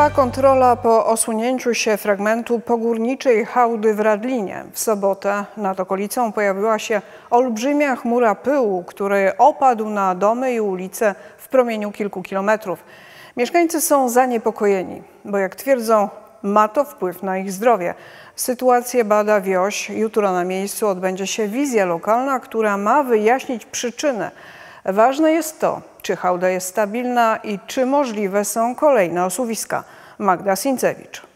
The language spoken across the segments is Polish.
Trwa kontrola po osunięciu się fragmentu pogórniczej hałdy w Radlinie. W sobotę nad okolicą pojawiła się olbrzymia chmura pyłu, który opadł na domy i ulice w promieniu kilku kilometrów. Mieszkańcy są zaniepokojeni, bo jak twierdzą, ma to wpływ na ich zdrowie. Sytuację bada wioś. Jutro na miejscu odbędzie się wizja lokalna, która ma wyjaśnić przyczynę. Ważne jest to, czy hałda jest stabilna i czy możliwe są kolejne osuwiska. Magda Sincewicz.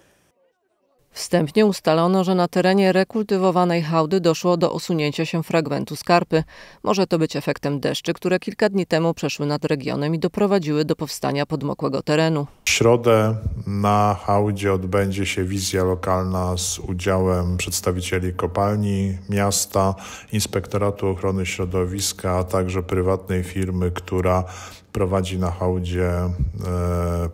Wstępnie ustalono, że na terenie rekultywowanej hałdy doszło do osunięcia się fragmentu skarpy. Może to być efektem deszczy, które kilka dni temu przeszły nad regionem i doprowadziły do powstania podmokłego terenu. W środę na hałdzie odbędzie się wizja lokalna z udziałem przedstawicieli kopalni, miasta, Inspektoratu Ochrony Środowiska, a także prywatnej firmy, która prowadzi na hałdzie e,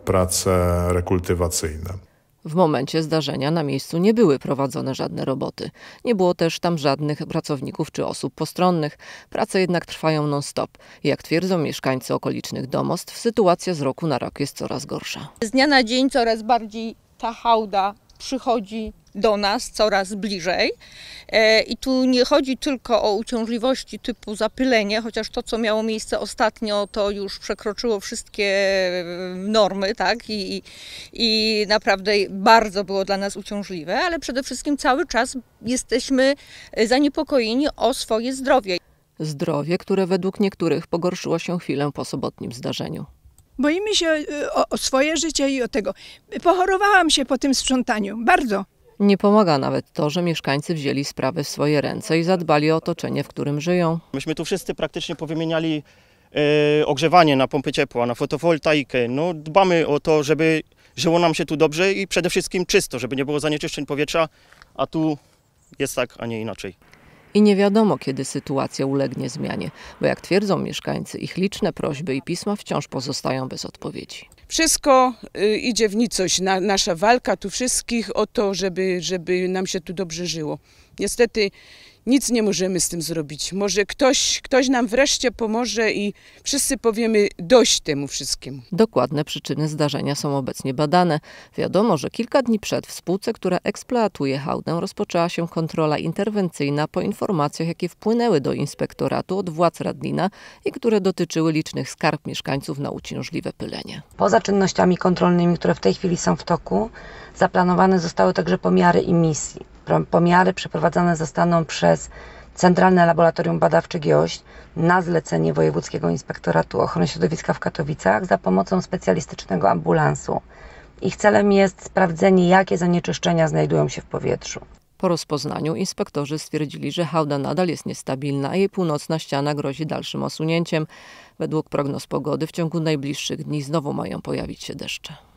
prace rekultywacyjne. W momencie zdarzenia na miejscu nie były prowadzone żadne roboty. Nie było też tam żadnych pracowników czy osób postronnych. Prace jednak trwają non-stop. Jak twierdzą mieszkańcy okolicznych domostw, sytuacja z roku na rok jest coraz gorsza. Z dnia na dzień coraz bardziej ta hałda przychodzi do nas coraz bliżej. E, I tu nie chodzi tylko o uciążliwości typu zapylenie, chociaż to, co miało miejsce ostatnio, to już przekroczyło wszystkie mm, normy, tak? I, i naprawdę bardzo było dla nas uciążliwe, ale przede wszystkim cały czas jesteśmy e, zaniepokojeni o swoje zdrowie. Zdrowie, które według niektórych pogorszyło się chwilę po sobotnim zdarzeniu. Boimy się e, o, o swoje życie i o tego. Pochorowałam się po tym sprzątaniu, bardzo. Nie pomaga nawet to, że mieszkańcy wzięli sprawy w swoje ręce i zadbali o otoczenie, w którym żyją. Myśmy tu wszyscy praktycznie powymieniali e, ogrzewanie na pompy ciepła, na fotowoltaikę. No, dbamy o to, żeby żyło nam się tu dobrze i przede wszystkim czysto, żeby nie było zanieczyszczeń powietrza, a tu jest tak, a nie inaczej i nie wiadomo, kiedy sytuacja ulegnie zmianie, bo jak twierdzą mieszkańcy, ich liczne prośby i pisma wciąż pozostają bez odpowiedzi. Wszystko y, idzie w nicość, na, nasza walka tu wszystkich o to, żeby, żeby nam się tu dobrze żyło. Niestety nic nie możemy z tym zrobić. Może ktoś, ktoś nam wreszcie pomoże i wszyscy powiemy dość temu wszystkiemu. Dokładne przyczyny zdarzenia są obecnie badane. Wiadomo, że kilka dni przed w spółce, która eksploatuje hałdę, rozpoczęła się kontrola interwencyjna po informacjach, jakie wpłynęły do inspektoratu od władz Radlina i które dotyczyły licznych skarb mieszkańców na uciążliwe pylenie. Poza czynnościami kontrolnymi, które w tej chwili są w toku, zaplanowane zostały także pomiary emisji. Pomiary przeprowadzane zostaną przez Centralne Laboratorium Badawcze GIOŚ na zlecenie Wojewódzkiego Inspektoratu Ochrony Środowiska w Katowicach za pomocą specjalistycznego ambulansu. Ich celem jest sprawdzenie, jakie zanieczyszczenia znajdują się w powietrzu. Po rozpoznaniu inspektorzy stwierdzili, że hałda nadal jest niestabilna, a jej północna ściana grozi dalszym osunięciem. Według prognoz pogody w ciągu najbliższych dni znowu mają pojawić się deszcze.